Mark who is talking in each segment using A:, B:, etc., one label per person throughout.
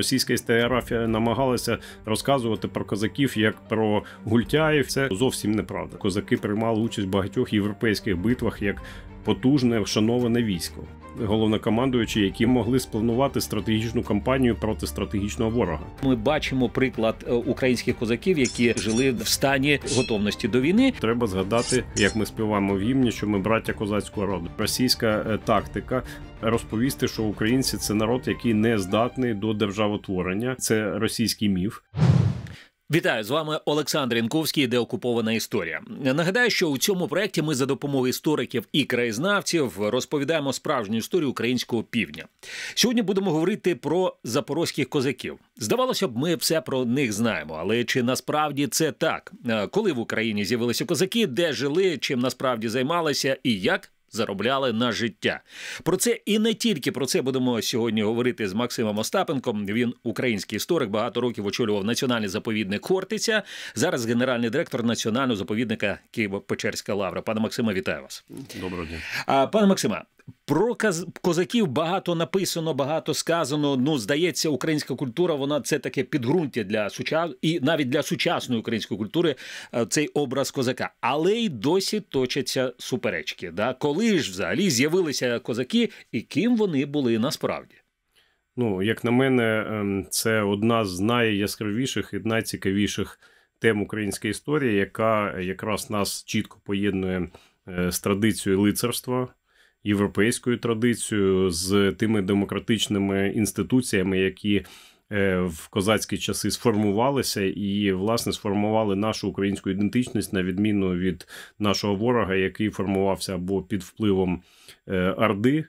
A: російська історіографія намагалася розказувати про козаків як про гультяїв. Це зовсім неправда. Козаки приймали участь в багатьох європейських битвах як потужне, вшановане військо, головнокомандуючі, які могли спланувати стратегічну кампанію проти стратегічного ворога. Ми бачимо приклад е, українських козаків, які жили в стані готовності до війни. Треба згадати, як ми співаємо в гімні, що ми браття козацького роду. Російська е, тактика. Розповісти, що українці це народ, який не здатний до державотворення, це російський міф.
B: Вітаю з вами Олександр Інковський, де окупована історія. Нагадаю, що у цьому проєкті ми за допомогою істориків і краєзнавців розповідаємо справжню історію українського півдня. Сьогодні будемо говорити про запорозьких козаків. Здавалося б, ми все про них знаємо, але чи насправді це так? Е, коли в Україні з'явилися козаки, де жили, чим насправді займалися і як заробляли на життя. Про це і не тільки про це будемо сьогодні говорити з Максимом Остапенком. Він український історик, багато років очолював національний заповідник Хортиця. Зараз генеральний директор національного заповідника Києво-Печерська Лавра. Пане Максима, вітаю вас. Доброго дня. А пане Максима, про козаків багато написано, багато сказано. Ну, здається, українська культура, вона це таке підґрунтя для сучас... і навіть для сучасної української культури е, цей образ козака. Але й досі точаться суперечки. Да? Коли ж взагалі з'явилися козаки, і ким вони були насправді?
A: Ну, як на мене, ем, це одна з найяскравіших і найцікавіших тем української історії, яка якраз нас чітко поєднує е, з традицією лицарства європейською традицією, з тими демократичними інституціями, які е, в козацькі часи сформувалися і власне сформували нашу українську ідентичність на відміну від нашого ворога, який формувався або під впливом е, Орди.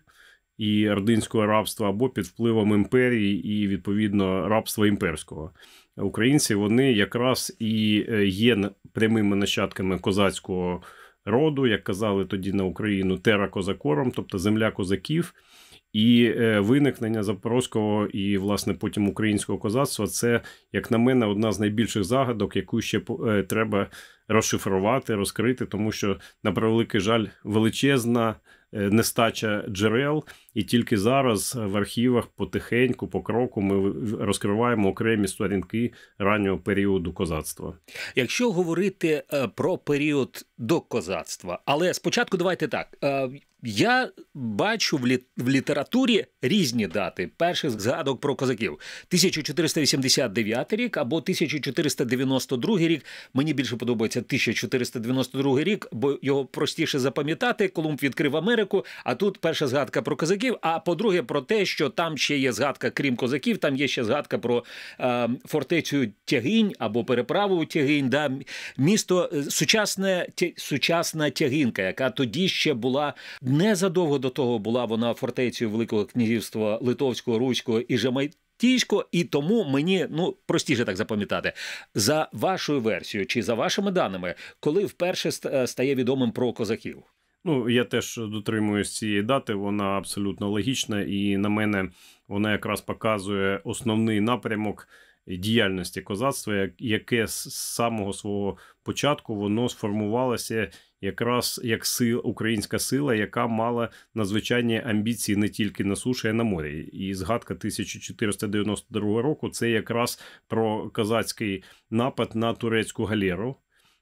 A: І ординського рабства або під впливом імперії, і відповідно рабства імперського українці вони якраз і е, є прямими нащадками козацького роду, як казали тоді на Україну, тера козакором, тобто земля козаків. І е, виникнення запорозького і власне потім українського козацтва це, як на мене, одна з найбільших загадок, яку ще е, треба розшифрувати, розкрити, тому що на превеликий жаль величезна Е, нестача джерел, і тільки зараз в архівах потихеньку, по кроку, ми
B: розкриваємо окремі сторінки раннього періоду козацтва. Якщо говорити е, про період до козацтва, але спочатку давайте так е, я бачу в, лі... в літературі різні дати перших згадок про козаків 1489 рік або 1492 рік. Мені більше подобається 1492 рік, бо його простіше запам'ятати. Колумб відкрив Америку. А тут перша згадка про козаків. А по-друге, про те, що там ще є згадка, крім козаків, там є ще згадка про е, фортецю тягинь або переправу тягинь. Да, місто е, сучасне сучасна тягинка, яка тоді ще була. Незадовго до того була вона фортецею Великого князівства Литовського, Руського і Жамай. і тому мені ну простіше так запам'ятати за вашою версією чи за вашими даними, коли вперше е, стає відомим про козаків?
A: Ну я теж дотримуюсь цієї дати. Вона абсолютно логічна, і на мене вона якраз показує основний напрямок діяльності козацтва, яке з самого свого початку воно сформувалося якраз як сил, українська сила, яка мала надзвичайні амбіції не тільки на суші, а й на морі. І згадка 1492 року це якраз про козацький напад на турецьку галєру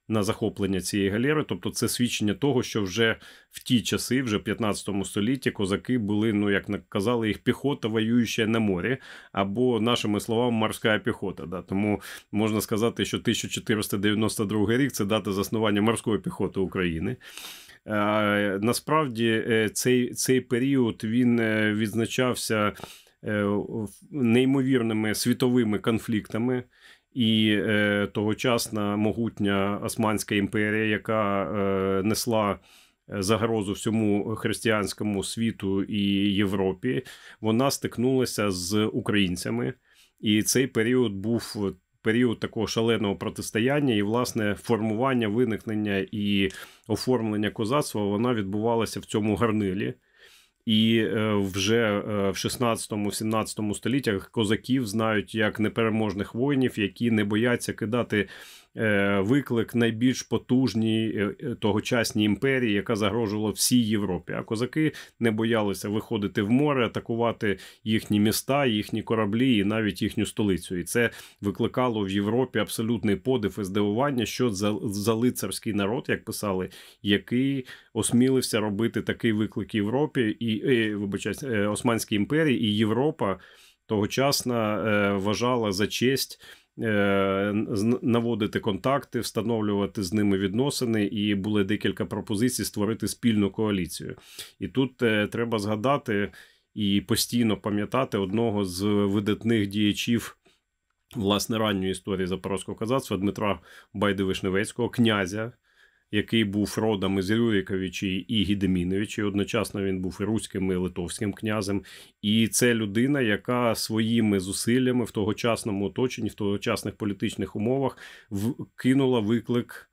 A: на захоплення цієї галери. Тобто, це свідчення того, що вже в ті часи, вже в 15 столітті, козаки були, ну як казали, їх піхота воююча на морі, або нашими словами, морська піхота. Да? Тому можна сказати, що 1492 рік це дата заснування морської піхоти України. Насправді е, цей цей період він е, відзначався е, неймовірними світовими конфліктами і е, тогочасна могутня Османська імперія, яка е, несла. Е, загрозу всьому християнському світу і Європі вона стикнулася з українцями, і цей період був період такого шаленого протистояння, і власне формування, виникнення і оформлення козацтва вона відбувалася в цьому гарнилі. І е, вже е, в 16-17 століттях козаків знають як непереможних воїнів, які не бояться кидати Е, виклик найбільш потужній е, е, тогочасній імперії, яка загрожувала всій Європі. А козаки не боялися виходити в море, атакувати їхні міста, їхні кораблі і навіть їхню столицю. І це викликало в Європі абсолютний подив і здивування, що за, за лицарський народ, як писали, який осмілився робити такий виклик Європі і, і вибачаюсь, Османській імперії і Європа. Тогочасна е, вважала за честь Е, наводити контакти, встановлювати з ними відносини. І були декілька пропозицій створити спільну коаліцію. І тут е, треба згадати і постійно пам'ятати одного з видатних діячів. Власне, ранньої історії запорозького козацтва Дмитра Байдивишневецького, князя який був родом із Рюриковичі і Гідеміновичі. Одночасно він був і руським і литовським князем. І це людина, яка своїми зусиллями в тогочасному оточенні, в тогочасних політичних умовах кинула виклик.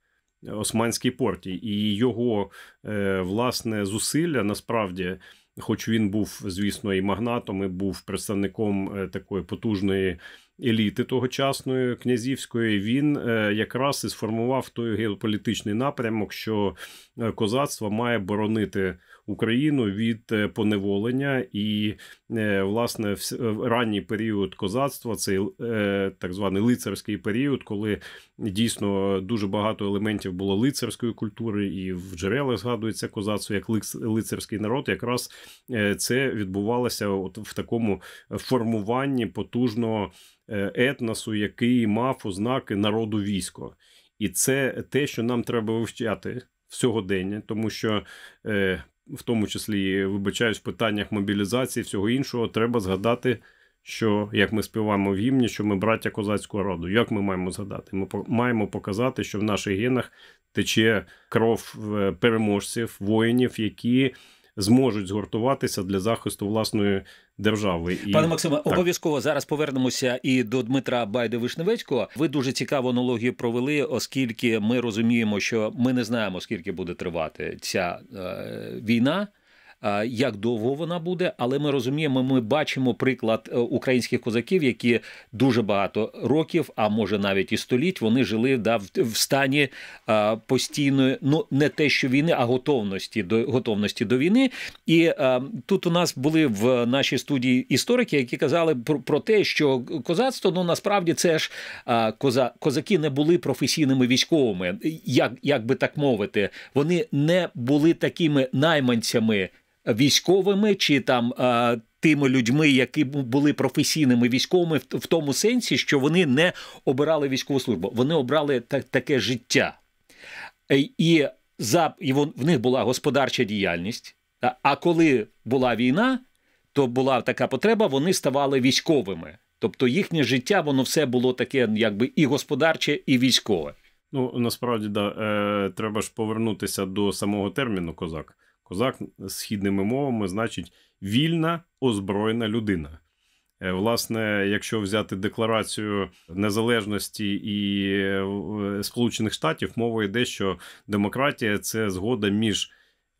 A: Е, Османській порті і його е, власне зусилля насправді, хоч він був, звісно, і магнатом, і був представником е, такої потужної еліти тогочасної князівської, він е, якраз і сформував той геополітичний напрямок, що е, козацтво має боронити Україну від е, поневолення, і власне в ранній період козацтва цей так званий лицарський період, коли дійсно дуже багато елементів було лицарської культури, і в джерелах згадується козацтво як лицарський народ, якраз це відбувалося от в такому формуванні потужного Е, етносу, який мав ознаки народу військо. І це те, що нам треба вивчати сьогодення, тому що. Е, в тому числі вибачаюсь в питаннях мобілізації, всього іншого, треба згадати, що як ми співаємо в гімні, що ми браття козацького роду. Як ми маємо згадати? Ми маємо показати, що в наших генах тече кров е, переможців, воїнів, які зможуть
B: згуртуватися для захисту власної держави. І... Пане Максиме, обов'язково зараз повернемося і до Дмитра Байди Вишневецького. Ви дуже цікаву аналогію провели, оскільки ми розуміємо, що ми не знаємо, скільки буде тривати ця е, війна. Е, як довго вона буде, але ми розуміємо, ми бачимо приклад е, українських козаків, які дуже багато років, а може навіть і століть, вони жили да, в стані е, постійної, ну не те, що війни, а готовності до готовності до війни. І тут у нас були в нашій студії історики, які казали про, про те, що козацтво ну насправді це ж коза, козаки не були професійними військовими, як, як би так мовити, вони не були такими найманцями військовими чи там. Тими людьми, які були професійними військовими, в тому сенсі, що вони не обирали військову службу, вони обрали так, таке життя, е, і за і вон, в них була господарча діяльність. А коли була війна, то була така потреба, вони ставали військовими. Тобто їхнє життя, воно все було таке, якби і господарче, і військове. Ну насправді да,
A: е, треба ж повернутися до самого терміну козак. Козак східними мовами значить вільна озброєна людина. Е, власне, якщо взяти декларацію незалежності і е, е, Сполучених Штатів, мова йде, що демократія це згода між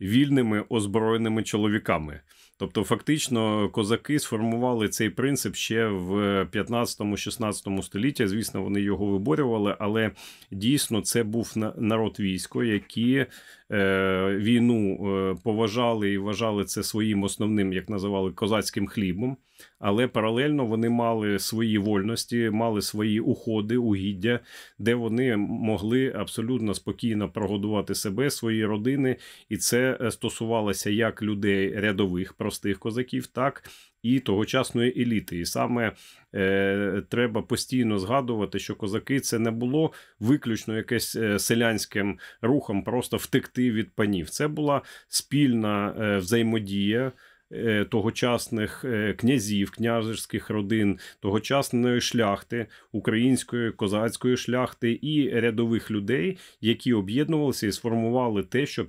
A: вільними озброєними чоловіками. Тобто, фактично, козаки сформували цей принцип ще в 15-16 столітті. Звісно, вони його виборювали, але дійсно це був народ військо, які е, війну е, поважали і вважали це своїм основним, як називали, козацьким хлібом але паралельно вони мали свої вольності, мали свої уходи, угіддя, де вони могли абсолютно спокійно прогодувати себе, свої родини, і це е, стосувалося як людей рядових, простих козаків, так і тогочасної еліти. І саме е, треба постійно згадувати, що козаки це не було виключно якесь е, селянським рухом, просто втекти від панів. Це була спільна е, взаємодія. Е, тогочасних е, князів, княжеських родин, тогочасної шляхти, української козацької шляхти і рядових людей, які об'єднувалися і сформували те, що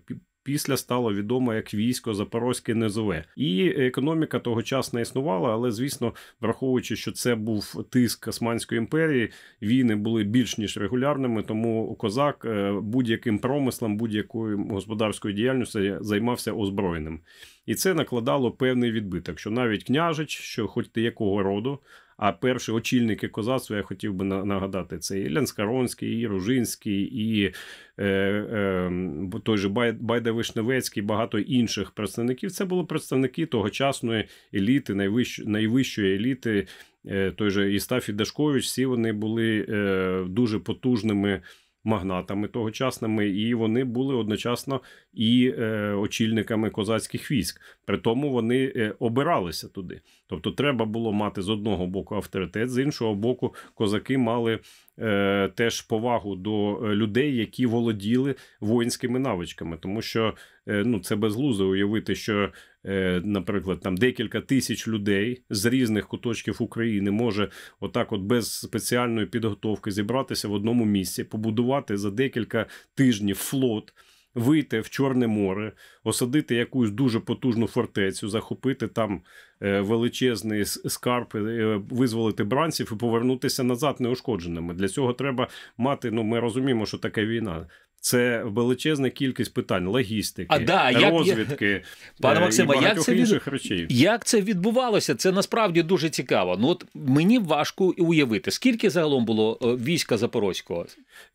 A: після стало відомо як військо Запорозьке Низове І економіка тогочасна існувала, але звісно, враховуючи, що це був тиск Османської імперії, війни були більш ніж регулярними. Тому козак е, будь-яким промислом, будь-якою господарською діяльністю займався озброєним. І це накладало певний відбиток, що навіть княжич, що хоч ти якого роду. А перші очільники козацтва я хотів би нагадати: це і Лянскаронський, і Ружинський, і е, е, той же Байда Вишневецький, багато інших представників. Це були представники тогочасної еліти, найвищої, найвищої еліти. Е, той же Істафі Дашкович, всі вони були е, дуже потужними магнатами тогочасними, і вони були одночасно і е, очільниками козацьких військ. При тому вони обиралися туди. Тобто, треба було мати з одного боку авторитет, з іншого боку, козаки мали е, теж повагу до е, людей, які володіли воїнськими навичками, тому що е, ну це безглузо уявити, що, е, наприклад, там декілька тисяч людей з різних куточків України може отак, от без спеціальної підготовки зібратися в одному місці, побудувати за декілька тижнів флот вийти в Чорне море, осадити якусь дуже потужну фортецю, захопити там е, величезний скарб, е, визволити бранців і повернутися назад неушкодженими. Для цього треба мати. Ну ми розуміємо, що таке війна.
B: Це величезна кількість питань, логістики, а, да, як, розвідки, е, як... пане Максиме, і як це від... речей. Як це відбувалося? Це насправді дуже цікаво. Ну от мені важко уявити, скільки загалом було е, війська запорозького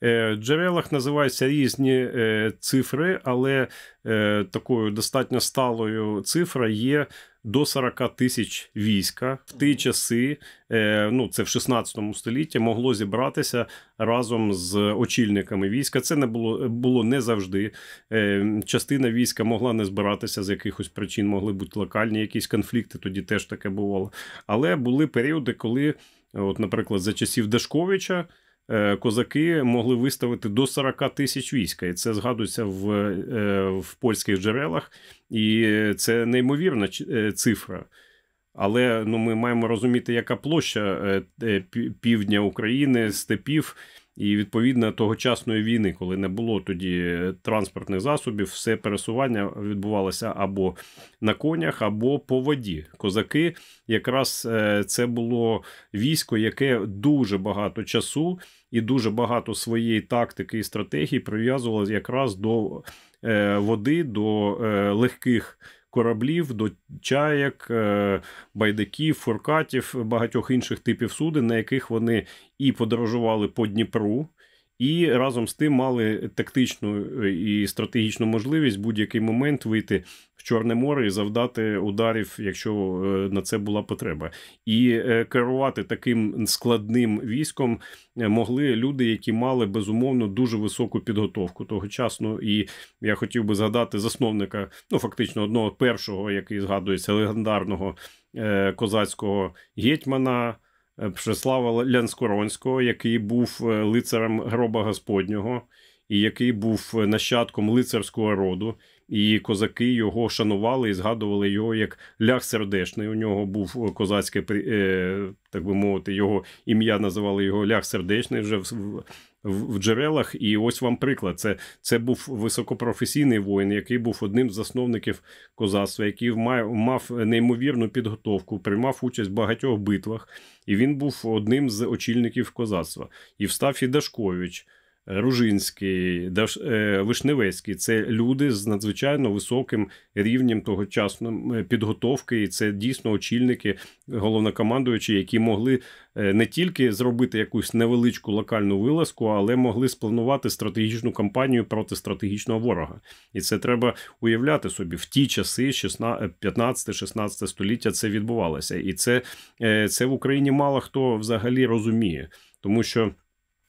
B: е, В джерелах називаються різні
A: цифри, але Е, такою достатньо сталою цифра є. До 40 тисяч війська в ті часи, е, ну це в 16 столітті, могло зібратися разом з очільниками війська. Це не було було не завжди. Е, частина війська могла не збиратися з якихось причин, могли бути локальні якісь конфлікти. Тоді теж таке бувало. Але були періоди, коли, от, наприклад, за часів Дашковича. Е, козаки могли виставити до 40 тисяч війська, і це згадується в, е, в польських джерелах, і це неймовірна е, цифра. Але ну, ми маємо розуміти, яка площа півдня України степів. І відповідно тогочасної війни, коли не було тоді е, транспортних засобів, все пересування відбувалося або на конях, або по воді. Козаки, якраз е, це було військо, яке дуже багато часу і дуже багато своєї тактики і стратегії прив'язувало якраз до е, води, до легких кораблів, до чаєк, е, байдаків, фуркатів, багатьох інших типів суден, на яких вони і подорожували по Дніпру. І разом з тим мали тактичну е, і стратегічну можливість в будь-який момент вийти Чорне море і завдати ударів, якщо е, на це була потреба, і е, керувати таким складним військом е, могли люди, які мали безумовно дуже високу підготовку тогочасну. І я хотів би згадати засновника, ну фактично одного першого, який згадується легендарного козацького гетьмана. Пшеслава Лянскоронського, який був лицарем гроба Господнього, і який був нащадком лицарського роду, і козаки його шанували і згадували його як лях сердешний. У нього був е, козацьке е, так би мовити, його ім'я називали його лях сердечний вже в. В джерелах, і ось вам приклад. Це це був високопрофесійний воїн, який був одним з засновників козацтва, який мав, мав неймовірну підготовку, приймав участь в багатьох битвах, і він був одним з очільників козацтва. І встав і Дашкович – Ружинський, е, Вишневецький це люди з надзвичайно високим рівнем тогочасної підготовки, і це дійсно очільники, головнокомандуючі, які могли е, не тільки зробити якусь невеличку локальну вилазку, але могли спланувати стратегічну кампанію проти стратегічного ворога. І це треба уявляти собі в ті часи, 15-16 е, століття це відбувалося, і це, це в Україні мало хто взагалі розуміє, тому що.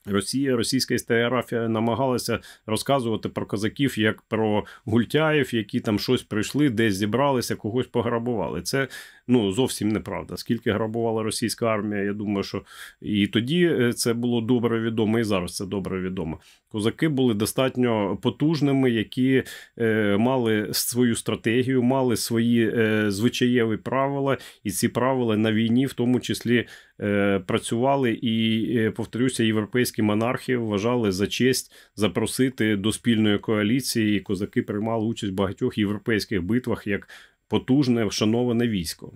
A: Росія, Російська істеографія намагалася розказувати про козаків як про гультяїв, які там щось прийшли, десь зібралися, когось пограбували. Це ну зовсім неправда. Скільки грабувала російська армія, я думаю, що і тоді е, це було добре відомо, і зараз це добре відомо. Козаки були достатньо потужними, які е, мали свою стратегію, мали свої е, звичаєві правила, і ці правила на війні, в тому числі, е, працювали. І е, повторюся, європейські монархи вважали за честь запросити до спільної коаліції. і Козаки приймали участь в багатьох європейських битвах як потужне,
B: вшановане військо.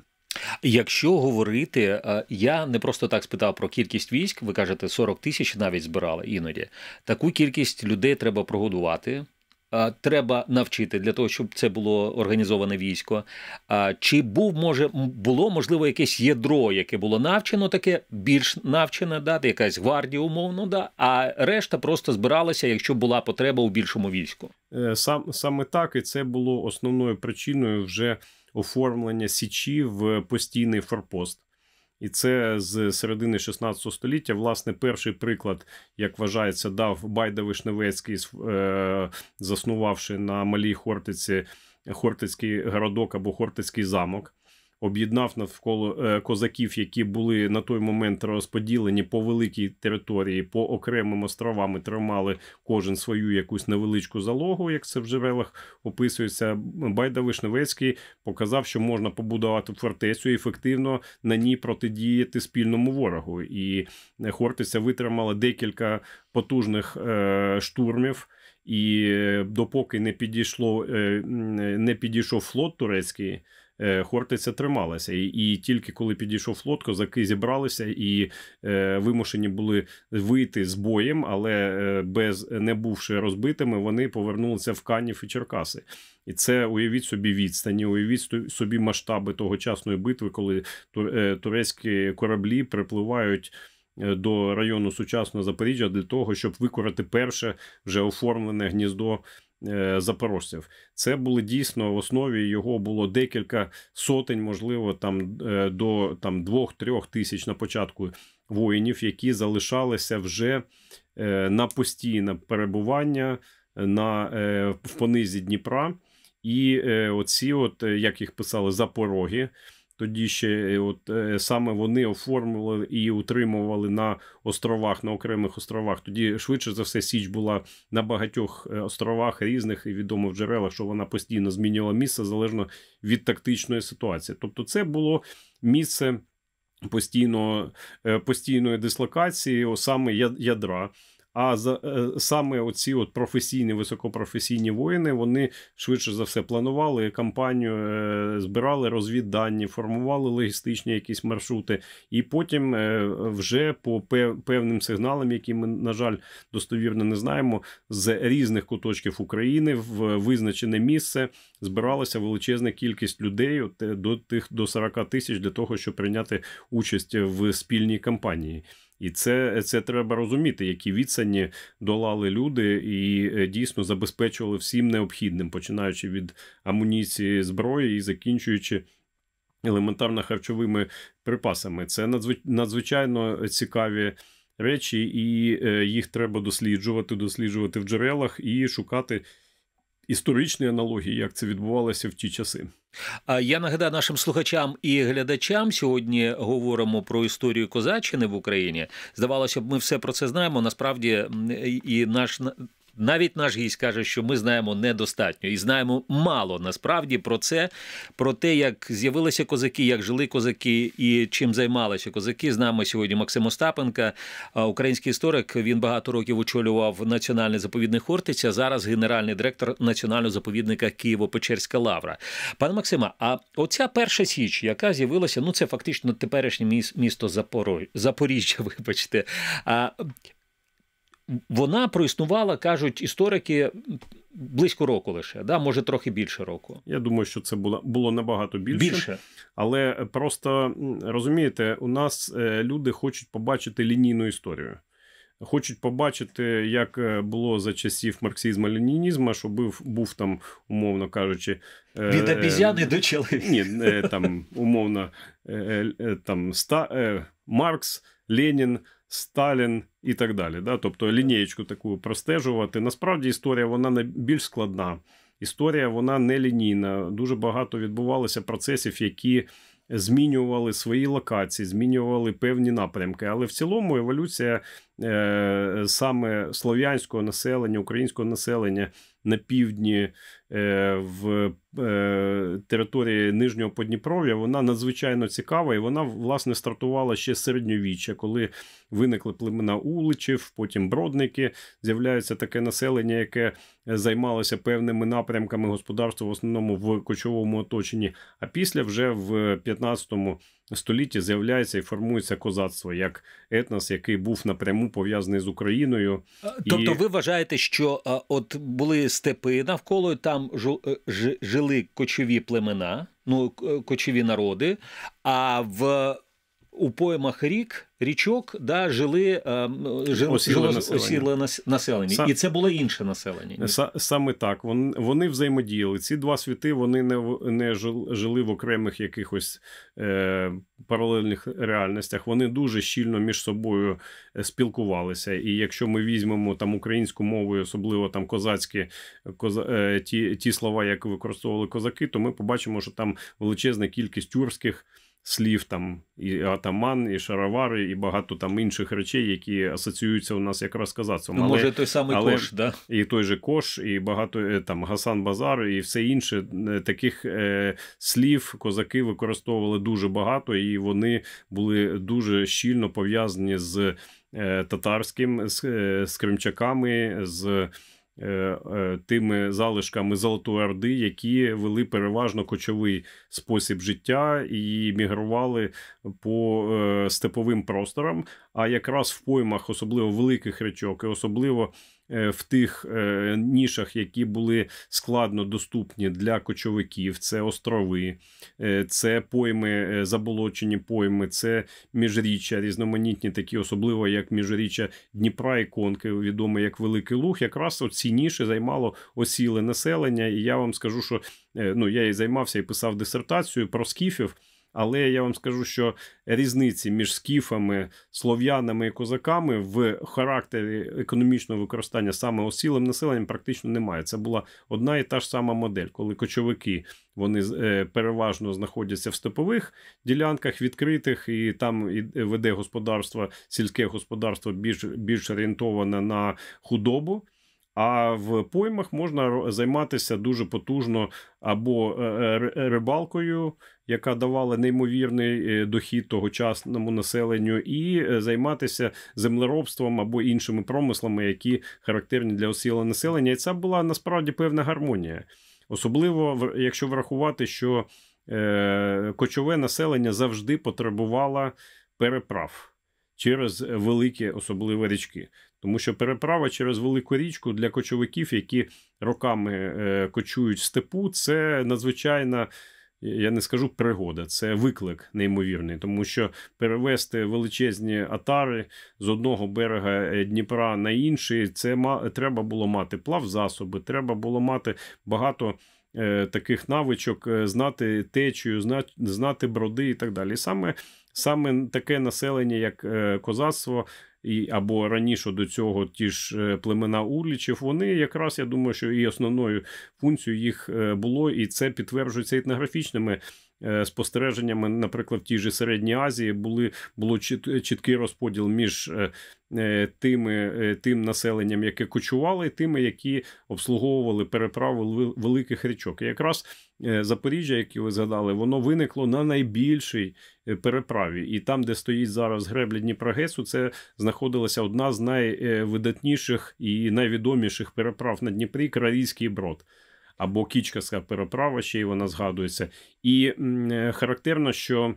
B: Якщо говорити, е, я не просто так спитав про кількість військ. Ви кажете, 40 тисяч навіть збирали іноді. Таку кількість людей треба прогодувати. Е, треба навчити для того, щоб це було організоване військо. Е, чи був може було можливо якесь ядро, яке було навчено, таке більш навчене, да, якась гвардія, умовно, да, а решта просто збиралася, якщо була потреба у більшому війську.
A: Е, сам, саме так, і це було основною причиною вже оформлення Січі в постійний форпост. І це з середини 16 століття, власне, перший приклад, як вважається, дав Байда Вишневецький, е, заснувавши на малій Хортиці Хортицький городок або Хортицький замок об'єднав навколо е, козаків, які були на той момент розподілені по великій території, по окремим островам і тримали кожен свою якусь невеличку залогу, як це в джерелах описується. Байда Вишневецький показав, що можна побудувати фортецю і ефективно на ній протидіяти спільному ворогу. І Хортиця витримала декілька потужних е, штурмів. І е, допоки не підійшло, не підійшов флот турецький, Е, хортиця трималася. І, і тільки коли підійшов флот, козаки зібралися і е, вимушені були вийти з боєм, але е, без не бувши розбитими, вони повернулися в Канів і Черкаси. І це уявіть собі відстані, уявіть собі масштаби тогочасної битви, коли е, турецькі кораблі припливають. До району сучасного Запоріжжя для того, щоб викорити перше вже оформлене гніздо Е, запорожців. Це були дійсно в основі його було декілька сотень, можливо, там е, до там двох-трьох тисяч на початку воїнів, які залишалися вже е, на постійне перебування на в понизі Дніпра. І оці, от як їх писали, запороги. Тоді ще е, от е, саме вони оформили і утримували на островах, на окремих островах. Тоді швидше за все Січ була на багатьох е, островах різних і відомо в джерелах, що вона постійно змінювала місце залежно від тактичної ситуації. Тобто, це було місце постійно, постійної дислокації, саме ядра. А за е, саме оці от професійні, високопрофесійні воїни вони швидше за все планували кампанію, е, збирали розвіддані, формували логістичні якісь маршрути, і потім е, вже по певним сигналам, які ми, на жаль, достовірно не знаємо, з різних куточків України в визначене місце збиралася величезна кількість людей от, до тих до 40 тисяч для того, щоб прийняти участь в спільній кампанії. І це це треба розуміти, які відстані долали люди і е, дійсно забезпечували всім необхідним, починаючи від амуніції зброї і закінчуючи елементарно харчовими припасами. Це надзвичайно цікаві. Речі, і е, їх треба досліджувати, досліджувати в джерелах і шукати
B: історичні аналогії, як це відбувалося в ті часи. Я нагадаю нашим слухачам і глядачам сьогодні говоримо про історію козаччини в Україні. Здавалося б, ми все про це знаємо. Насправді і наш навіть наш гість каже, що ми знаємо недостатньо і знаємо мало насправді про це, про те, як з'явилися козаки, як жили козаки і чим займалися козаки. З нами сьогодні Максим Остапенка, е, український історик. Він багато років очолював національний заповідний Хортиця. Зараз генеральний директор національного заповідника Києво-Печерська Лавра. Пане Максима, а оця перша січ, яка з'явилася, ну це фактично теперішнє місто Запоріжжя, Вибачте, а вона проіснувала, кажуть історики. Близько року лише, да, може трохи більше року. Я думаю, що це було було набагато більше. більше.
A: Але просто розумієте, у нас е, люди хочуть побачити лінійну історію. Хочуть побачити, як е, було за часів марксизму ленінізму, що був був там, умовно кажучи, е, від обізяни е- до чоловіка. Ні, е- там умовно е- там ста Маркс, Ленін. Сталін і так далі. Да? Тобто лінієчку таку простежувати. Насправді історія вона не більш складна. Історія вона не лінійна. Дуже багато відбувалося процесів, які змінювали свої локації, змінювали певні напрямки. Але в цілому еволюція е, саме слов'янського населення, українського населення на півдні Е, в е, території Нижнього Подніпров'я, вона надзвичайно цікава, і вона власне стартувала ще з середньовіччя, коли виникли племена уличів, потім бродники. З'являється таке населення, яке займалося певними напрямками господарства, в основному в кочовому оточенні. А після вже в 15 столітті з'являється і формується козацтво як етнос,
B: який був напряму пов'язаний з Україною. Тобто, і... ви вважаєте, що е, от були степи навколо там там е, жили кочові племена, ну е, кочові народи, а в у поймах рік річок да, жили е, жили осіле населення. населення. Сам... І це було інше населення.
A: Саме так. Вони вони взаємодіяли. Ці два світи вони не не жили в окремих якихось е, паралельних реальностях. Вони дуже щільно між собою е, спілкувалися. І якщо ми візьмемо там українську мову, особливо там козацькі коза, е, ті, ті слова, які використовували козаки, то ми побачимо, що там величезна кількість тюркських слів там і атаман, і шаровари, і багато там інших речей, які асоціюються у нас якраз казацтвом. Ну, але, може, той самий але, кош, да? і той же кош, і багато е, там Гасан Базар, і все інше. Е, таких е, слів козаки використовували дуже багато, і вони були дуже щільно пов'язані з е, татарським, з, е, з кримчаками. з Е, е, тими залишками Золотої Орди, які вели переважно кочовий спосіб життя і мігрували по е, степовим просторам. А якраз в поймах, особливо великих річок, і особливо Е, в тих е, нішах, які були складно доступні для кочовиків. Це острови, е, це пойми, заболочені пойми, це міжріччя, різноманітні, такі, особливо як міжріччя Дніпра і Конки, відоме як Великий Луг. Якраз оці ніші займало осіле населення. І я вам скажу, що ну я і займався і писав дисертацію про скіфів. Але я вам скажу, що різниці між скіфами, слов'янами і козаками в характері економічного використання саме осілим населенням практично немає. Це була одна і та ж сама модель, коли кочовики вони е, переважно знаходяться в степових ділянках відкритих, і там веде господарство, сільське господарство більш, більш орієнтоване на худобу. А в поймах можна займатися дуже потужно або е, е, рибалкою, яка давала неймовірний е, дохід тогочасному населенню, і е, займатися землеробством або іншими промислами, які характерні для осіла населення. І це була насправді певна гармонія, особливо якщо врахувати, що е, кочове населення завжди потребувало переправ через великі особливі річки. Тому що переправа через велику річку для кочовиків, які роками кочують степу, це надзвичайно я не скажу пригода, це виклик неймовірний, тому що перевести величезні атари з одного берега е, Дніпра на інший, це ма треба було мати плавзасоби, треба було мати багато. Е, таких навичок е, знати течію, знати броди і так далі. саме саме таке населення, як козацтво, і, або раніше до цього ті ж е, племена Урлічів, вони якраз я думаю, що і основною функцією їх е, було, і це підтверджується етнографічними Е, спостереженнями, наприклад, в тій же середній Азії були було чіткий розподіл між е, е, тими тим населенням, яке кочувало, і тими, які обслуговували переправи великих річок. І якраз Запоріжжя, яке ви згадали, воно виникло на найбільшій переправі, і там, де стоїть зараз греблі Дніпрогесу, це знаходилася одна з найвидатніших і найвідоміших переправ на Дніпрі Крарійський брод або кічкаська переправа, ще й вона згадується. І е, характерно, що.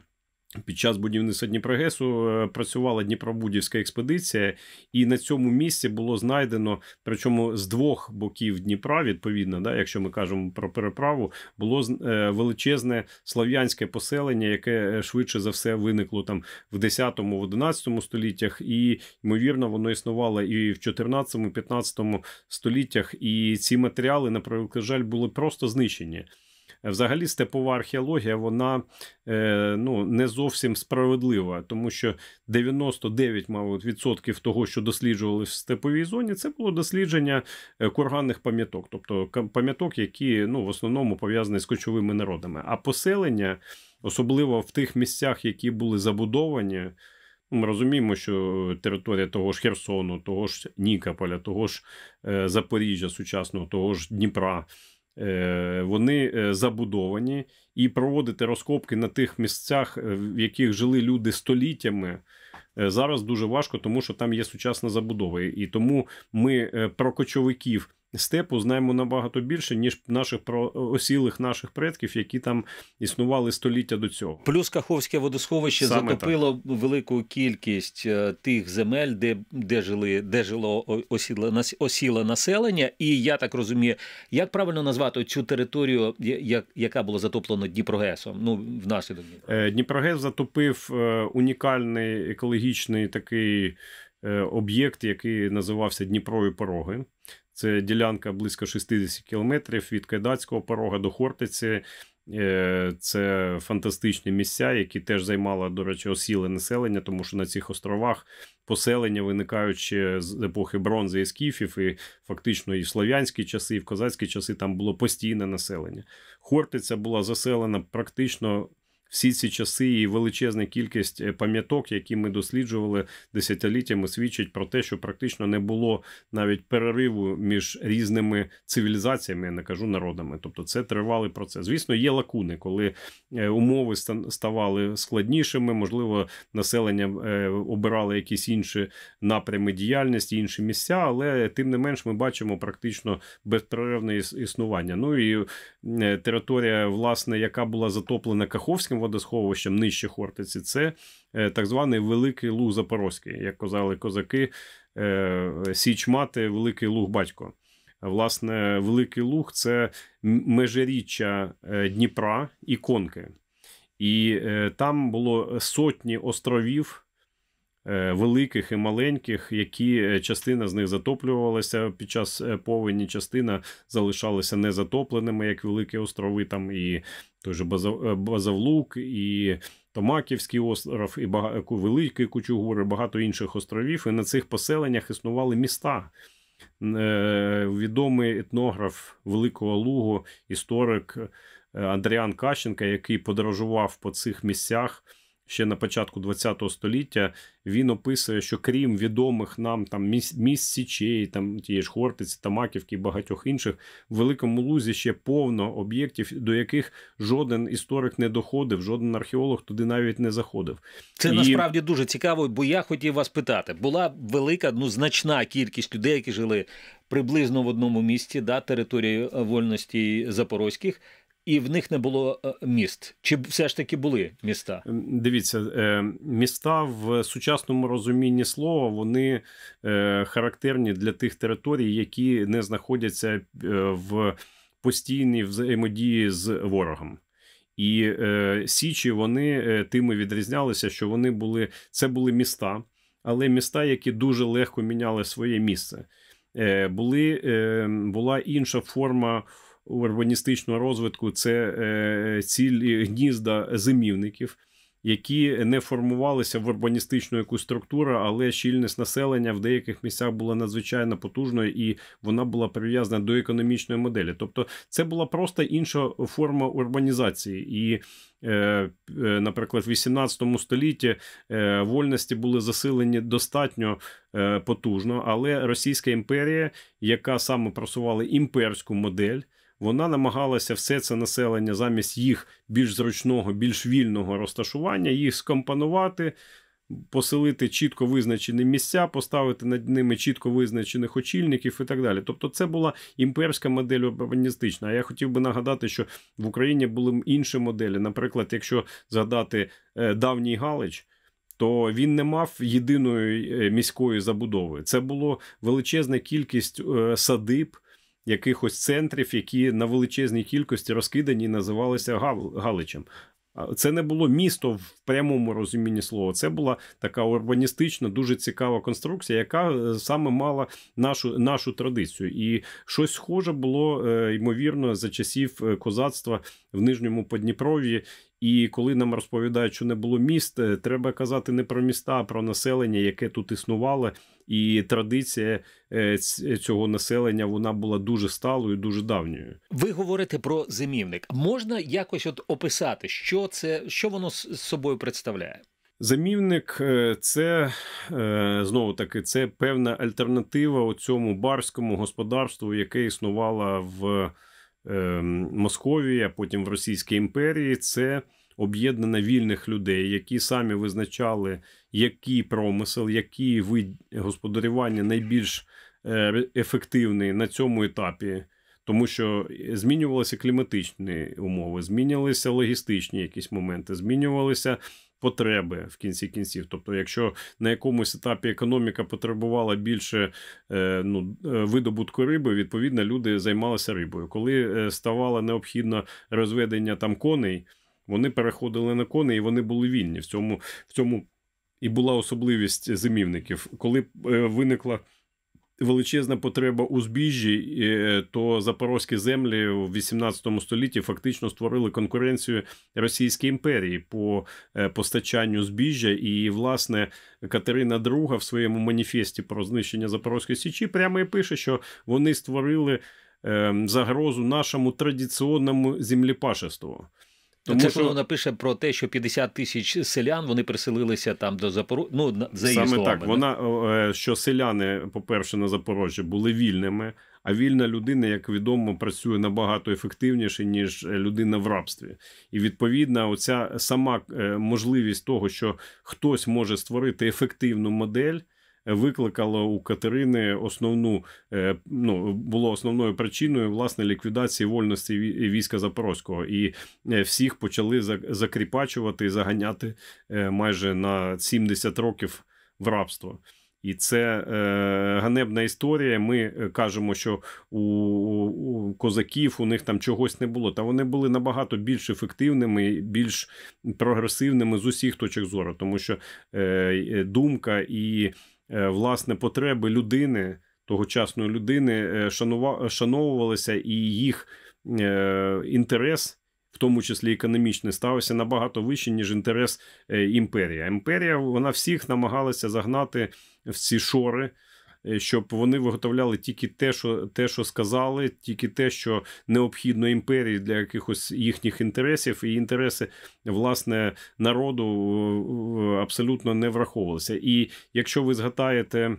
A: Під час будівництва Дніпрогесу е, працювала Дніпробудівська експедиція, і на цьому місці було знайдено, причому з двох боків Дніпра, відповідно, да, якщо ми кажемо про переправу, було е, величезне слов'янське поселення, яке е, швидше за все виникло там в 10-11 століттях, і ймовірно, воно існувало і в 14-15 століттях. І ці матеріали, на жаль, були просто знищені. Взагалі, степова археологія вона е, ну, не зовсім справедлива, тому що 99 мабуть, відсотків того, що досліджували в степовій зоні, це було дослідження е, курганних пам'яток, тобто пам'яток, які ну, в основному пов'язані з кочовими народами. А поселення, особливо в тих місцях, які були забудовані. Ну, ми розуміємо, що територія того ж Херсону, того ж Нікополя, того ж е, Запоріжжя сучасного, того ж Дніпра. Е, вони е, забудовані, і проводити розкопки на тих місцях, е, в яких жили люди століттями. Зараз дуже важко, тому що там є сучасна забудова, і тому ми про кочовиків степу знаємо набагато більше, ніж наших осілих наших предків, які там існували століття до
B: цього. Плюс Каховське водосховище Саме затопило так. велику кількість е, тих земель, де де жили, де жило осіле осіле населення. І я так розумію, як правильно назвати цю територію, яка була затоплена Дніпрогесом. Ну внаслідок
A: е, Дніпрогес затопив е, унікальний екологічний такий. Об'єкт, який називався Дніпрові пороги, це ділянка близько 60 кілометрів від Кайдацького порога до Хортиці. Е, це фантастичні місця, які теж займало, до речі, осіле населення, тому що на цих островах поселення, виникаючи з епохи бронзи і скіфів, і фактично і в слов'янські часи, і в козацькі часи там було постійне населення. Хортиця була заселена практично всі ці часи і величезна кількість е, пам'яток, які ми досліджували десятиліттями, свідчить про те, що практично не було навіть перериву між різними цивілізаціями, я не кажу народами. Тобто це тривалий процес. Звісно, є лакуни, коли е, умови ставали складнішими, можливо, населення е, обирало якісь інші напрями діяльності, інші місця, але тим не менш ми бачимо практично безперервне існування. Ну і територія, власне, яка була затоплена Каховським водосховищем нижче Хортиці, це е, так званий Великий Луг Запорозький, як казали козаки, е, Січ мати, Великий Луг Батько. Власне, Великий Луг це межиріччя е, Дніпра і Конки. І там було сотні островів. Е, великих і маленьких, які е, частина з них затоплювалася під час повені, частина залишалася незатопленими, як великі острови, там і той же е, Базавлук, і Томаківський остров, і багато Великий Кучугури, багато інших островів. І на цих поселеннях існували міста. Відомий етнограф Великого Лугу, історик Андріан Кащенка, який подорожував по цих місцях ще на початку ХХ століття, він описує, що крім відомих нам там міс, Січей, там тієї ж Хортиці, Тамаківки і багатьох інших, в великому лузі ще повно об'єктів, до яких жоден історик не доходив, жоден
B: археолог туди навіть не заходив. Це і... насправді дуже цікаво, бо я хотів вас питати: була велика, ну значна кількість людей, які жили приблизно в одному місті, да, території вольності запорозьких і в них не було е, міст. Чи все ж таки були міста? Ем, дивіться, е, міста в сучасному розумінні слова
A: вони е, характерні для тих територій, які не знаходяться в постійній взаємодії з ворогом. І е, Січі вони тим і відрізнялися, що вони були це були міста, але міста, які дуже легко міняли своє місце. Е, були, е, Була інша форма урбаністичного розвитку це е, цілі е, гнізда зимівників. Які не формувалися в урбаністичну якусь структуру, але щільність населення в деяких місцях була надзвичайно потужною і вона була прив'язана до економічної моделі. Тобто, це була просто інша форма урбанізації. І, е, наприклад, в 18 столітті вольності були засилені достатньо потужно, але Російська імперія, яка саме просувала імперську модель вона намагалася все це населення замість їх більш зручного, більш вільного розташування, їх скомпонувати, поселити чітко визначені місця, поставити над ними чітко визначених очільників і так далі. Тобто, це була імперська модель урбаністична. А я хотів би нагадати, що в Україні були інші моделі. Наприклад, якщо згадати е, давній Галич. То він не мав єдиної е, міської забудови. Це було величезна кількість е, садиб, якихось центрів, які на величезній кількості розкидані і називалися Галичем. Це не було місто в прямому розумінні слова. Це була така урбаністична, дуже цікава конструкція, яка е, саме мала нашу нашу традицію. І щось схоже було е, ймовірно за часів е, козацтва в нижньому Подніпров'ї і коли нам розповідають, що не було міст, е, треба казати не про міста, а про населення, яке тут існувало, і традиція е, е, цього населення вона була дуже сталою, дуже давньою.
B: Ви говорите про зимівник. Можна якось от описати, що це що воно з собою представляє?
A: Замівник це знову таки це певна альтернатива цьому барському господарству, яке існувало в. Ем, Московія, потім в Російській імперії, це об'єднання вільних людей, які самі визначали, який промисел, який вид господарювання найбільш е, ефективний на цьому етапі. Тому що змінювалися кліматичні умови, змінювалися логістичні якісь моменти, змінювалися потреби в кінці кінців. Тобто, якщо на якомусь етапі економіка потребувала більше е, ну, е, видобутку риби, відповідно люди займалися рибою. Коли е, ставало необхідно розведення там коней, вони переходили на коней і вони були вільні в цьому в цьому. І була особливість зимівників, коли виникла величезна потреба у збіжжі, е, то запорозькі землі в 18 столітті фактично створили конкуренцію Російській імперії по е, постачанню збіжжя. І власне Катерина II в своєму маніфесті про знищення Запорозької Січі прямо і пише, що вони створили ем,
B: загрозу нашому традиційному землепашеству. Тому це що... вона пише про те, що 50 тисяч селян вони переселилися там до Запорожжя. Ну за її саме словами, так. Вона
A: е, що селяни, по-перше, на Запорожжі були вільними. А вільна людина, як відомо, працює набагато ефективніше ніж е, людина в рабстві, і відповідно, оця сама е, можливість того, що хтось може створити ефективну модель викликало у Катерини основну е, ну було основною причиною власне ліквідації вольності війська Запорозького, і е, всіх почали закріпачувати і заганяти е, майже на 70 років в рабство. І це е, ганебна історія. Ми кажемо, що у, у козаків у них там чогось не було. Та вони були набагато більш ефективними, більш прогресивними з усіх точок зору, тому що е, думка і Е, власне потреби людини, тогочасної людини, е, шановувалися і їх е, інтерес. В тому числі економічний, ставився набагато вище, ніж інтерес імперія. Імперія вона всіх намагалася загнати в ці шори. Е, щоб вони виготовляли тільки те, що те, що сказали, тільки те, що необхідно імперії для якихось їхніх інтересів, і інтереси власне народу е, е, абсолютно не враховувалися. І якщо ви згадаєте.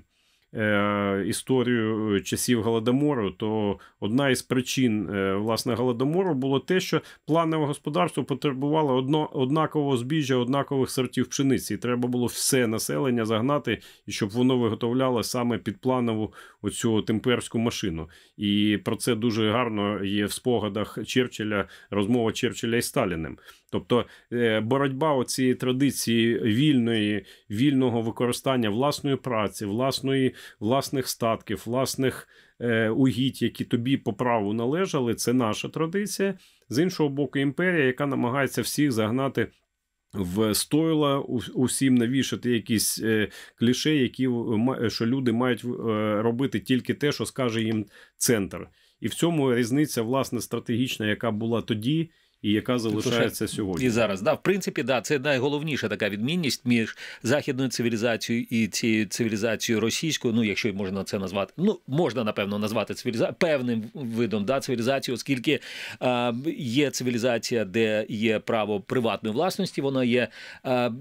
A: Е, історію е, часів голодомору, то одна із причин е, власне голодомору було те, що планове господарство потребувало одно, однакового збіжжя, однакових сортів пшениці. І треба було все населення загнати, і щоб воно виготовляло саме під планову оцю темперську машину. І про це дуже гарно є в спогадах Черчилля, розмова Черчилля і Сталіним. Тобто боротьба цієї традиції вільної, вільного використання власної праці, власної власних статків, власних е, угідь, які тобі по праву належали. Це наша традиція. З іншого боку, імперія, яка намагається всіх загнати. В стойла усім навішати якісь е, кліше, які е, що люди мають е, робити тільки те, що скаже їм центр, і в цьому різниця
B: власне стратегічна, яка була тоді, і яка залишається сьогодні. І зараз да, в принципі, да, це найголовніша така відмінність між західною цивілізацією і цією цивілізацією російською. Ну, якщо можна це назвати, ну можна напевно назвати цивіліза певним видом да цивілізації, оскільки е, є цивілізація, де є право приватної власності, воно є е,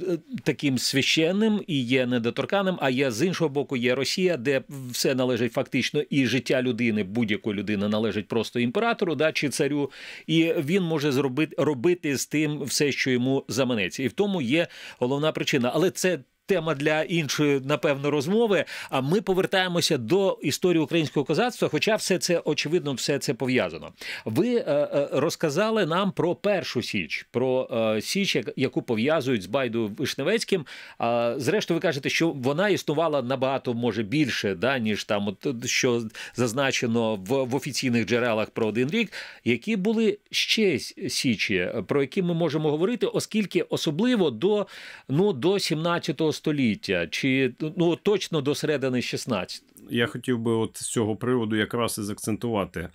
B: таким священним і є недоторканим. А є з іншого боку, є Росія, де все належить фактично і життя людини будь-якої людини належить просто імператору, да чи царю, і він може зробити робити робити з тим все, що йому заманеться, і в тому є головна причина. Але це тема для іншої, напевно, розмови. А ми повертаємося до історії українського козацтва. Хоча все це очевидно, все це пов'язано. Ви е, е, розказали нам про першу січ, про е, січ, яку пов'язують з байду Вишневецьким. А зрештою, ви кажете, що вона існувала набагато може більше, да ніж там, от що зазначено в, в офіційних джерелах про один рік. Які були ще січі, про які ми можемо говорити, оскільки особливо до ну до 17 століття, чи ну точно до середини 16? Я хотів би, от з цього приводу, якраз і закцентувати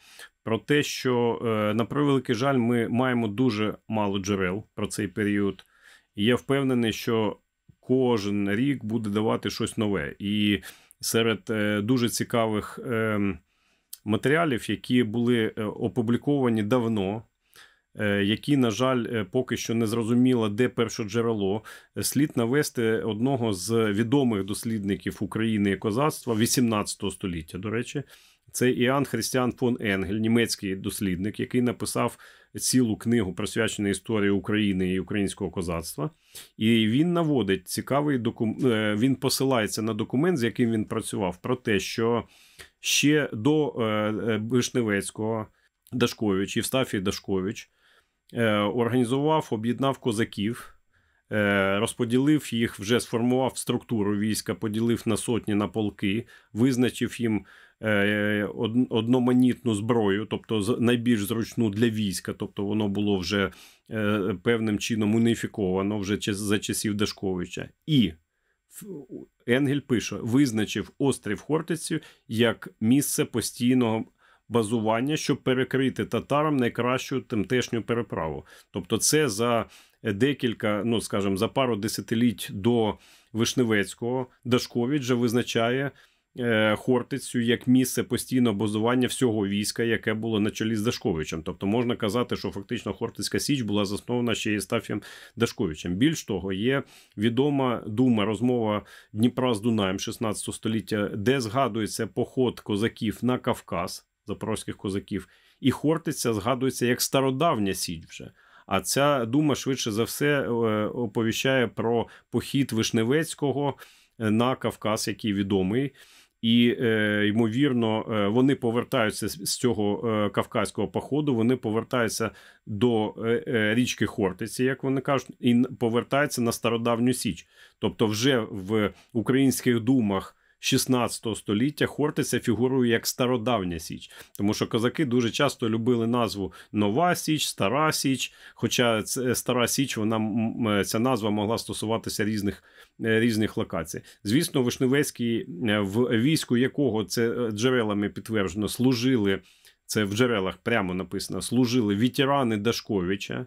B: про те,
A: що е, на превеликий жаль, ми маємо дуже мало джерел про цей період. І Я впевнений, що кожен рік буде давати щось нове, і серед е, дуже цікавих ем, матеріалів, які були е, опубліковані давно. Е, які, на жаль, е, поки що не зрозуміло, де перше джерело, слід навести одного з відомих дослідників України і козацтва 18 століття, до речі. Це Іоанн Христіан фон Енгель, німецький дослідник, який написав цілу книгу присвячену історії України і українського козацтва. І він наводить цікавий документ. Він посилається на документ, з яким він працював, про те, що ще до е, Вишневецького Дашкович, Євстафій Дашкович Е, організував, об'єднав козаків. Е, розподілив їх, вже сформував структуру війська, поділив на сотні на полки, визначив їм е, одноманітну зброю, тобто найбільш зручну для війська. Тобто воно було вже певним чином уніфіковано вже за часів Дашковича. І Енгель пише: визначив острів Хортиці як місце постійного базування, щоб перекрити татарам найкращу тимтешню переправу. Тобто, це за е, декілька, ну скажімо, за пару десятиліть до Вишневецького Дашкович вже визначає. Е, Хортицю як місце постійного базування всього війська, яке було на чолі з Дашковичем. Тобто можна казати, що фактично Хортицька Січ була заснована ще Єстафієм Дашковичем. Більш того, є відома дума розмова Дніпра з Дунаєм 16 століття, де згадується поход козаків на Кавказ запорозьких козаків. І Хортиця згадується як стародавня сіль вже. А ця дума швидше за все е, оповіщає про похід Вишневецького е, на Кавказ, який відомий. І, е, ймовірно, вони повертаються з цього кавказького походу. Вони повертаються до річки Хортиці, як вони кажуть, і повертаються на стародавню Січ. Тобто, вже в українських думах 16 століття Хортиця фігурує як стародавня Січ, тому що козаки дуже часто любили назву Нова Січ, Стара Січ. Хоча е, Стара Січ вона е, ця назва могла стосуватися різних е, різних локацій. Звісно, Вишневецький, в війську якого це джерелами підтверджено служили. Це в джерелах прямо написано: служили вітерани Дашковича.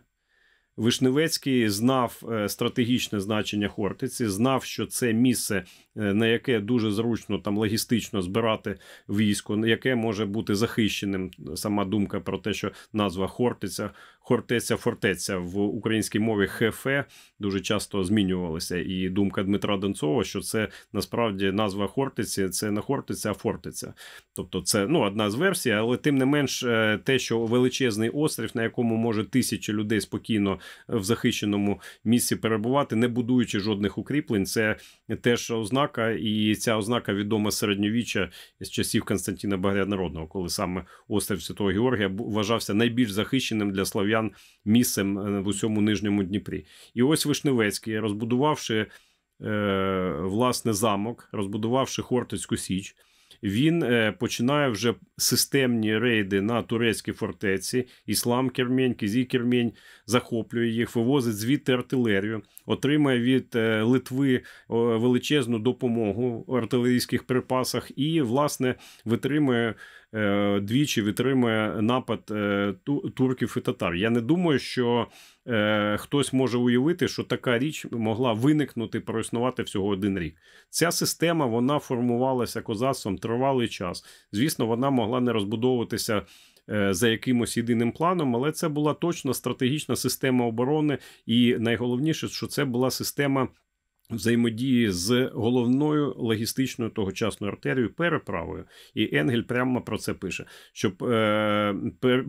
A: Вишневецький знав е, стратегічне значення Хортиці, знав, що це місце, е, на яке дуже зручно там логістично збирати військо, яке може бути захищеним. Сама думка про те, що назва Хортиця Хортеця фортеця в українській мові хефе дуже часто змінювалася. І думка Дмитра Донцова, що це насправді назва Хортиці, це не Хортиця, а Фортиця. Тобто, це ну одна з версій, але тим не менш, е, те, що величезний острів, на якому може тисячі людей спокійно в захищеному місці перебувати, не будуючи жодних укріплень, це теж ознака, і ця ознака відома середньовіччя з часів Константина Багрянародного, коли саме острів Святого Георгія вважався найбільш захищеним для слав'ян киян місцем е, в усьому нижньому Дніпрі. І ось Вишневецький, розбудувавши е, власне замок, розбудувавши Хортицьку Січ. Він е, починає вже системні рейди на турецькі фортеці. Іслам Кермень, Кізі кермінь захоплює їх, вивозить звідти артилерію, отримує від е, Литви величезну допомогу в артилерійських припасах і, власне, витримує Е, двічі витримує напад е, турків і татар. Я не думаю, що е, хтось може уявити, що така річ могла виникнути, проіснувати всього один рік. Ця система вона формувалася козацтвом тривалий час. Звісно, вона могла не розбудовуватися. За якимось єдиним планом, але це була точно стратегічна система оборони, і найголовніше, що це була система взаємодії з головною логістичною тогочасною артерією переправою. І Енгель прямо про це пише, щоб е,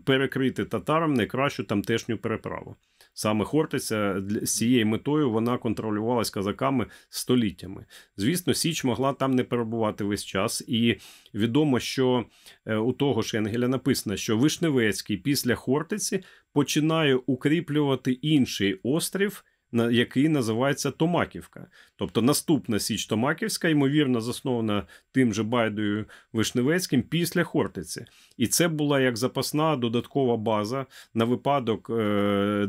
A: перекрити татарам найкращу тамтешню переправу. Саме Хортиця з цією метою вона контролювалась казаками століттями. Звісно, Січ могла там не перебувати весь час, і відомо, що е, у того ж Енгеля написано, що Вишневецький після Хортиці починає укріплювати інший острів який називається Томаківка. Тобто наступна Січ Томаківська, ймовірно, заснована тим же Байдою Вишневецьким після Хортиці. І це була як запасна додаткова база на випадок е,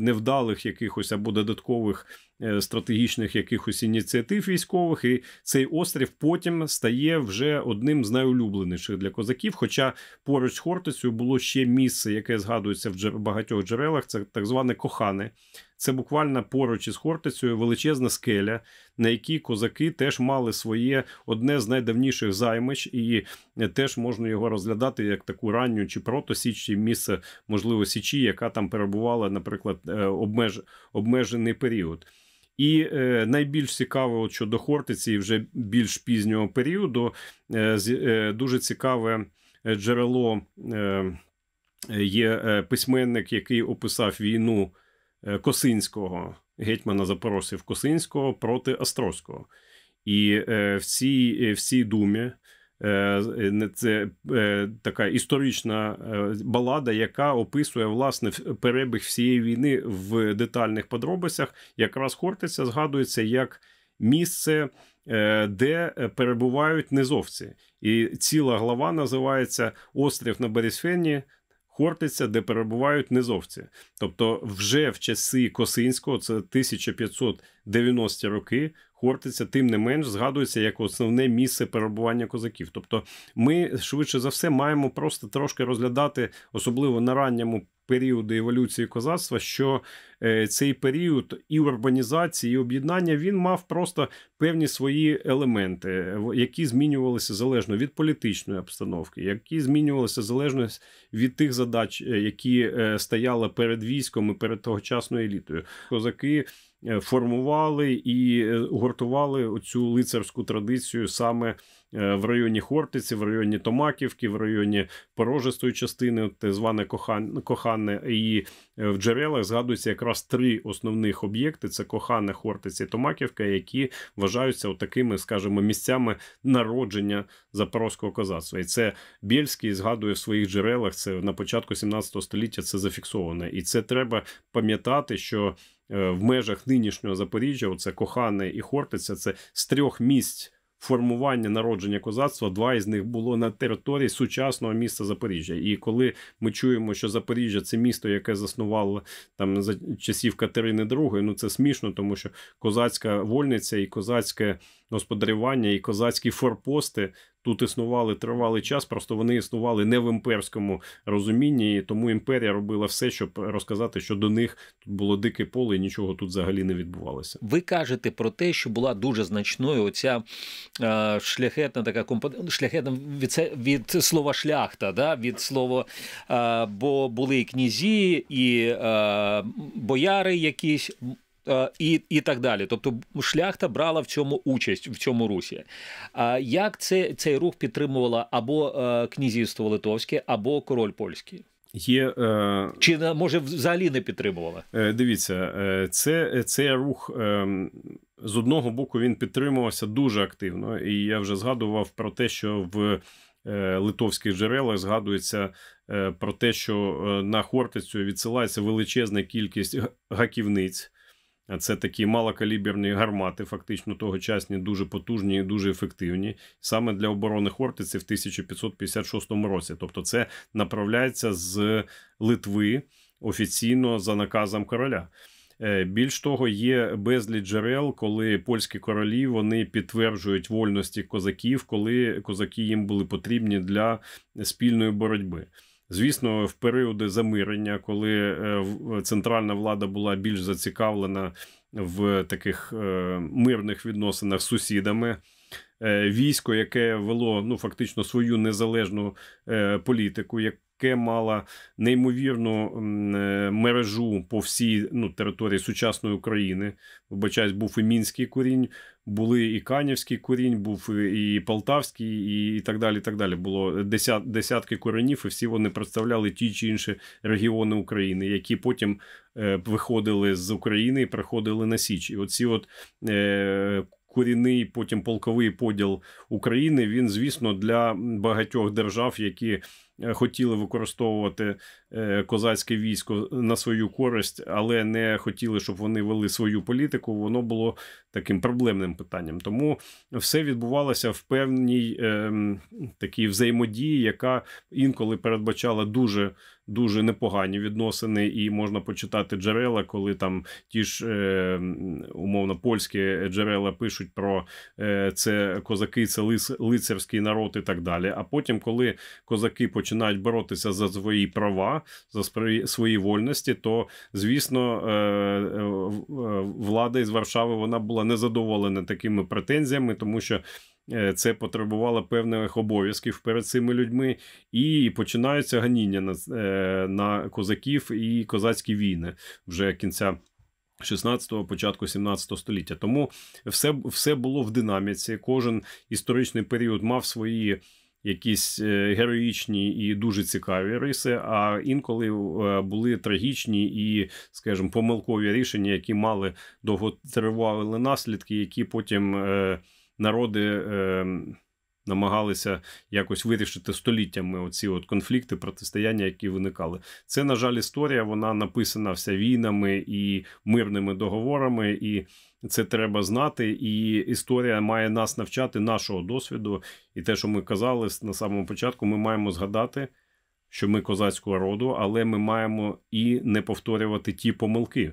A: невдалих якихось або додаткових. Е, стратегічних якихось ініціатив військових, і цей острів потім стає вже одним з найулюбленіших для козаків. Хоча поруч з Хортицею було ще місце, яке згадується в багатьох джерелах. Це так зване кохане. Це буквально поруч із Хортицею величезна скеля, на якій козаки теж мали своє одне з найдавніших займищ, і теж можна його розглядати як таку ранню чи протосіч, чи місце, можливо, січі, яка там перебувала, наприклад, е, обмеж... обмежений період. І е, найбільш цікаве, от щодо Хортиці, вже більш пізнього періоду, е, е, дуже цікаве е, джерело е, є е, письменник, який описав війну Косинського, гетьмана Запорожців Косинського проти Астроського, І в цій, в цій думі Е, е, це е, така історична балада, яка описує власне перебіг всієї війни в детальних подробицях. Якраз Хортиця згадується як місце. Де перебувають низовці, і ціла глава називається Острів на Берісфені, Хортиця, де перебувають низовці. Тобто, вже в часи Косинського, це 1500 90-ті роки Хортиця, тим не менш, згадується як основне місце перебування козаків. Тобто, ми швидше за все маємо просто трошки розглядати, особливо на ранньому періоду еволюції козацтва, що е, цей період і урбанізації, і об'єднання він мав просто певні свої елементи, які змінювалися залежно від політичної обстановки, які змінювалися залежно від тих задач, е, які е, стояли перед військом і перед тогочасною елітою. Козаки. Е, формували і е, гуртували оцю лицарську традицію саме е, в районі Хортиці, в районі Томаківки, в районі порожистої частини, так зване кохане, І в джерелах згадується якраз три основних об'єкти: це кохане Хортиця і Томаківка, які вважаються такими, скажімо, місцями народження запорозького козацтва. І це Бєльський згадує в своїх джерелах. Це на початку 17 століття це зафіксоване, і це треба пам'ятати, що Е, в межах нинішнього Запоріжжя, оце Кохане і Хортиця, це з трьох місць. Формування народження козацтва два із них було на території сучасного міста Запоріжжя. І коли ми чуємо, що Запоріжжя це місто, яке заснувало там за часів Катерини II, ну це смішно, тому що козацька вольниця і козацьке господарювання і козацькі форпости тут існували тривалий час, просто вони існували не в імперському розумінні, і тому імперія
B: робила все, щоб розказати, що до них тут було дике поле, і нічого тут взагалі не відбувалося. Ви кажете про те, що була дуже значною оця е, шляхетна така компонента, ну, шляхетна від це від слова шляхта, да від слова, е, бо були і князі і е, бояри якісь. Е, і і так далі, тобто шляхта брала в цьому участь в цьому русі. А як це цей рух підтримувала або е, князівство Литовське, або король польський? Є е... чи може взагалі не підтримувала?
A: Е, дивіться, е, це це рух е, з одного боку він підтримувався дуже активно, і я вже згадував про те, що в литовських джерелах згадується. Про те, що на Хортицю відсилається величезна кількість гаківниць, це такі малокаліберні гармати, фактично тогочасні, дуже потужні і дуже ефективні, саме для оборони Хортиці в 1556 році. Тобто, це направляється з Литви офіційно за наказом короля. Е, більш того, є безліч джерел, коли польські королі вони підтверджують вольності козаків, коли козаки їм були потрібні для спільної боротьби. Звісно, в періоди замирення, коли е, центральна влада була більш зацікавлена в таких е, мирних відносинах з сусідами. Е, військо, яке вело ну фактично свою незалежну політику, яке мало неймовірну мережу по всій ну, території сучасної України, вибачаюсь, був і мінський корінь, були і канівський корінь, був і полтавський, і так далі. так далі. Було десят, десятки коренів, і всі вони представляли ті чи інші регіони України, які потім е, виходили з України і приходили на Січ. І оці от е, корінний, потім полковий поділ України. Він, звісно, для багатьох держав, які е, хотіли використовувати Е, козацьке військо на свою користь, але не хотіли, щоб вони вели свою політику, воно було таким проблемним питанням. Тому все відбувалося в певній е, такій взаємодії, яка інколи передбачала дуже. Дуже непогані відносини, і можна почитати джерела, коли там ті ж е, умовно польські джерела пишуть про е, це козаки, це лис, лицарський народ і так далі. А потім, коли козаки починають боротися за свої права, за свої вольності, то звісно, е, е, е, влада із Варшави вона була незадоволена такими претензіями, тому що. Це потребувало певних обов'язків перед цими людьми, і починаються ганіння на на козаків і козацькі війни вже кінця 16-го, початку 17 століття. Тому все все було в динаміці. Кожен історичний період мав свої якісь е, героїчні і дуже цікаві риси, а інколи е, були трагічні і, скажімо, помилкові рішення, які мали довготривали наслідки, які потім е, народи. Намагалися якось вирішити століттями оці от конфлікти, протистояння, які виникали. Це, на жаль, історія. Вона написана вся війнами і мирними договорами. І це треба знати, і історія має нас навчати нашого досвіду. І те, що ми казали на самому початку, ми маємо згадати, що ми козацького роду, але ми маємо і не повторювати ті помилки.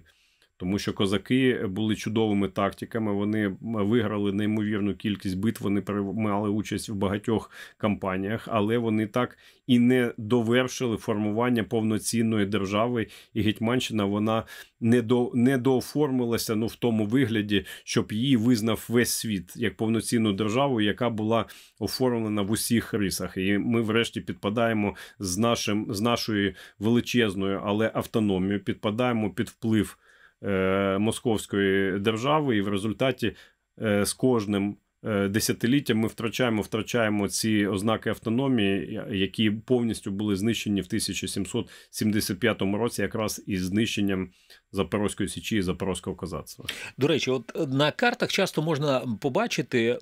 A: Тому що козаки були чудовими тактиками, вони виграли неймовірну кількість битв, вони приймали участь в багатьох кампаніях, але вони так і не довершили формування повноцінної держави. І Гетьманщина вона не до не дооформилася ну в тому вигляді, щоб її визнав весь світ як повноцінну державу, яка була оформлена в усіх рисах. І ми, врешті, підпадаємо з нашим з нашою величезною, але автономією, підпадаємо під вплив. Е, московської держави, і в результаті е, з кожним. Е, десятиліттям ми втрачаємо втрачаємо ці ознаки автономії, які повністю були знищені в 1775 році, якраз із знищенням Запорозької січі і запорозького козацтва.
B: До речі, от на картах часто можна побачити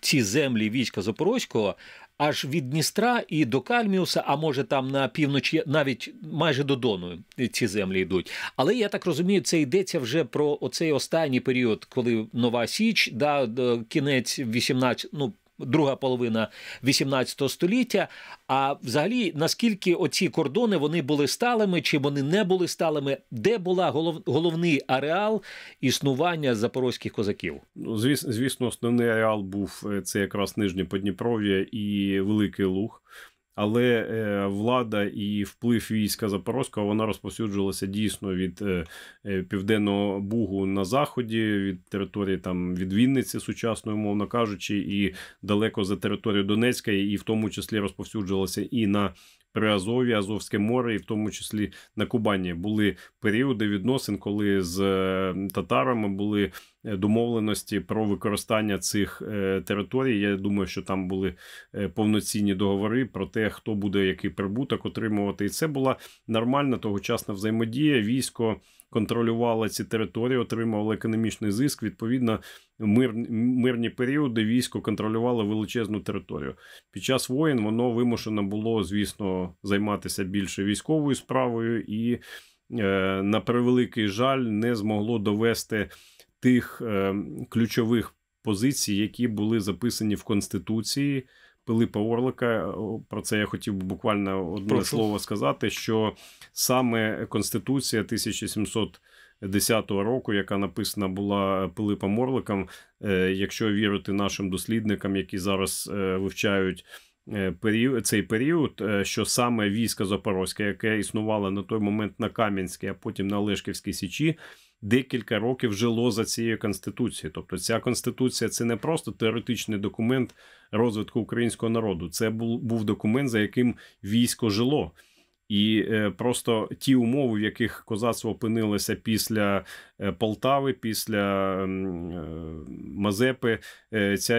B: ці землі війська запорозького аж від Дністра і до Кальміуса, а може там на півночі, навіть майже до Дону ці землі йдуть. Але я так розумію, це йдеться вже про оцей останній період, коли Нова Січ, да, кінець 18, ну друга половина 18 століття. А взагалі, наскільки оці кордони вони були сталими, чи вони не були сталими, де була голов, головний ареал існування запорозьких козаків? Ну, звісно, звісно, основний ареал
A: був е, це якраз Нижнє Подніпров'я і Великий Луг. Але е, влада і вплив війська Запорозького вона розповсюджувалася дійсно від е, е південного бугу на заході, від території там від Вінниці, сучасною, умовно кажучи, і далеко за територію Донецька, і в тому числі розповсюджувалася і на Приазов'я, Азовське море, і в тому числі на Кубані були періоди відносин, коли з е, татарами були е, домовленості про використання цих е, територій. Я думаю, що там були повноцінні договори про те, хто буде який прибуток отримувати, і це була нормальна тогочасна взаємодія. Військо контролювала ці території, отримували економічний зиск. Відповідно, мир, мирні періоди військо контролювало величезну територію. Під час воєн воно вимушено було, звісно, займатися більше військовою справою і, е, на превеликий жаль, не змогло довести тих е, ключових позицій, які були записані в Конституції. Пилипа Орлика. Про це я хотів би буквально одне Прошу. слово сказати: що саме Конституція 1700 10-го року, яка написана була Пилипом Орликом, е, якщо вірити нашим дослідникам, які зараз е, вивчають е, період, цей період, що саме військо Запорозьке, яке існувало на той момент на Кам'янській, а потім на Олешківській Січі, декілька років жило за цією конституцією. Тобто, ця конституція це не просто теоретичний документ розвитку українського народу. Це був був документ, за яким військо жило. І е, просто ті умови, в яких козацтво опинилося після е, Полтави, після е, Мазепи, ця,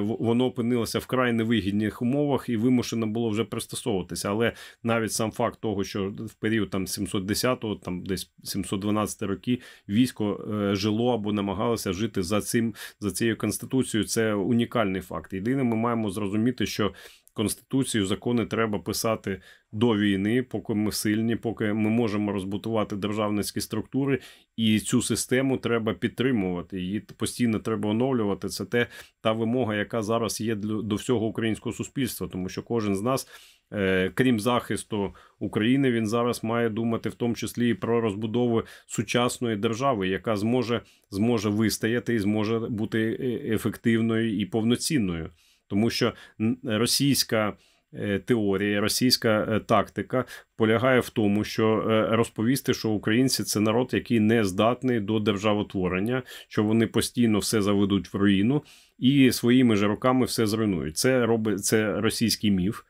A: воно опинилося в край невигідних умовах і вимушено було вже пристосовуватися. Але навіть сам факт того, що в період там 710-го, там десь 712 роки військо жило або намагалося жити за цим за цією конституцією, це унікальний факт. Єдине, ми маємо зрозуміти, що Конституцію, закони треба писати до війни, поки ми сильні, поки ми можемо розбутувати державницькі структури, і цю систему треба підтримувати. Її постійно треба оновлювати. Це те та вимога, яка зараз є до всього українського суспільства, тому що кожен з нас. Е, крім захисту України, він зараз має думати в тому числі і про розбудову сучасної держави, яка зможе зможе вистояти і зможе бути е, ефективною і повноцінною тому що е, російська. Е, теорія, російська е, тактика полягає в тому, що розповісти, що українці це народ, який не здатний до державотворення, що вони постійно все заведуть в руїну і своїми ж руками все зруйнують. Це робить це російський міф.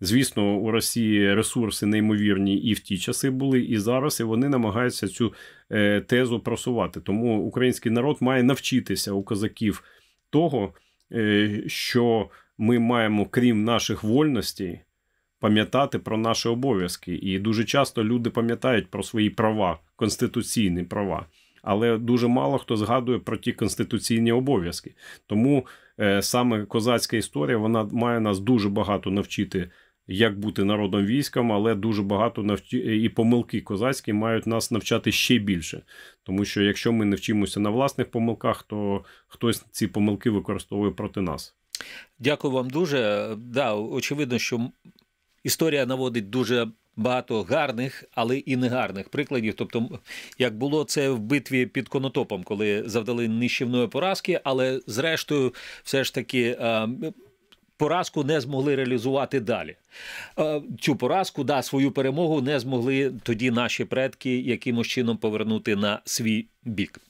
A: Звісно, у Росії ресурси неймовірні і в ті часи були, і зараз, і вони намагаються цю тезу просувати. Тому український народ має навчитися у козаків того. Е, що ми маємо, крім наших вольностей, пам'ятати про наші обов'язки. І дуже часто люди пам'ятають про свої права, конституційні права. Але дуже мало хто згадує про ті конституційні обов'язки. Тому е, саме козацька історія вона має нас дуже багато навчити як бути народом військом, але дуже багато навч... і помилки козацькі мають нас навчати ще більше. Тому що якщо ми не вчимося на власних помилках, то хтось ці помилки використовує проти нас.
B: Дякую вам дуже. Да, очевидно, що історія наводить дуже. Багато гарних, але і негарних прикладів. Тобто, як було це в битві під Конотопом, коли завдали нищівної поразки, але зрештою, все ж таки, е, поразку не змогли реалізувати далі. Е, цю поразку да свою перемогу не змогли тоді наші предки якимось чином повернути на свій бік.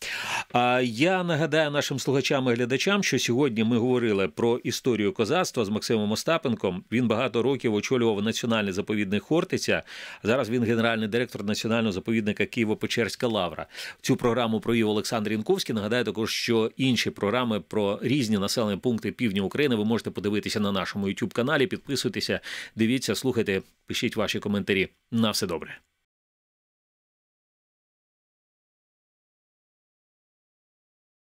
B: А я нагадаю нашим слухачам і глядачам, що сьогодні ми говорили про історію козацтва з Максимом Остапенком. Він багато років очолював національний заповідник Хортиця. Зараз він генеральний директор національного заповідника Києво-Печерська Лавра. Цю програму провів Олександр Янковський. Нагадаю також, що інші програми про різні населені пункти півдня України ви можете подивитися на нашому youtube каналі Підписуйтеся, дивіться, слухайте, пишіть ваші коментарі. На все добре.